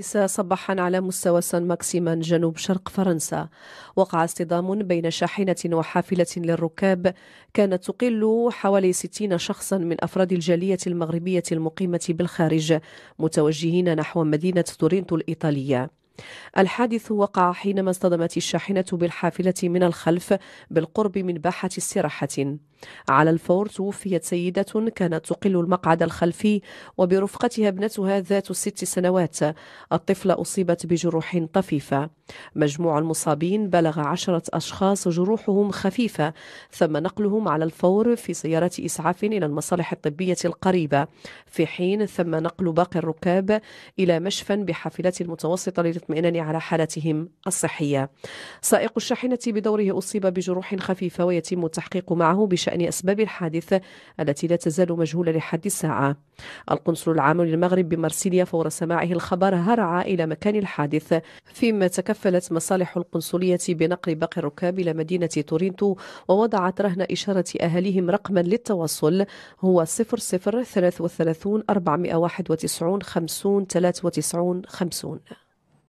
السادسة صباحا على مستوى سان ماكسيمان جنوب شرق فرنسا وقع اصطدام بين شاحنة وحافلة للركاب كانت تقل حوالي 60 شخصا من أفراد الجالية المغربية المقيمة بالخارج متوجهين نحو مدينة تورينتو الإيطالية الحادث وقع حينما اصطدمت الشاحنة بالحافلة من الخلف بالقرب من باحة استراحة على الفور توفيت سيدة كانت تقل المقعد الخلفي وبرفقتها ابنتها ذات الست سنوات الطفلة أصيبت بجروح طفيفة مجموع المصابين بلغ عشرة أشخاص جروحهم خفيفة ثم نقلهم على الفور في سيارة إسعاف إلى المصالح الطبية القريبة في حين ثم نقل باقي الركاب إلى مشفى بحافلات متوسطة للاطمئنان على حالتهم الصحية سائق الشاحنة بدوره أصيب بجروح خفيفة ويتم التحقيق معه بشأن بشأن أسباب الحادث التي لا تزال مجهولة لحد الساعة القنصل العام للمغرب بمرسيليا فور سماعه الخبر هرع إلى مكان الحادث فيما تكفلت مصالح القنصلية بنقل باقي الركاب إلى مدينة تورينتو ووضعت رهن إشارة أهاليهم رقما للتواصل هو 33 491 50 93 50